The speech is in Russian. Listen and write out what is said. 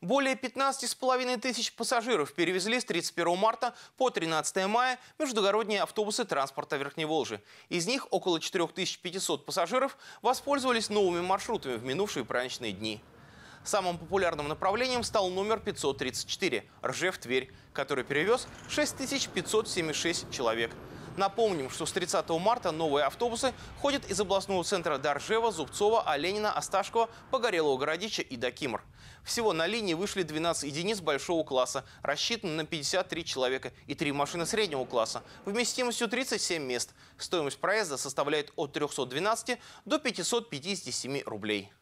Более 15,5 тысяч пассажиров перевезли с 31 марта по 13 мая междугородние автобусы транспорта Верхней Волжи. Из них около 4500 пассажиров воспользовались новыми маршрутами в минувшие праздничные дни. Самым популярным направлением стал номер 534 «Ржев-Тверь», который перевез 6576 человек – Напомним, что с 30 марта новые автобусы ходят из областного центра Доржева, Зубцова, Оленина, Осташкова, Погорелого городища и Докимр. Всего на линии вышли 12 единиц большого класса, рассчитаны на 53 человека и 3 машины среднего класса, вместимостью 37 мест. Стоимость проезда составляет от 312 до 557 рублей.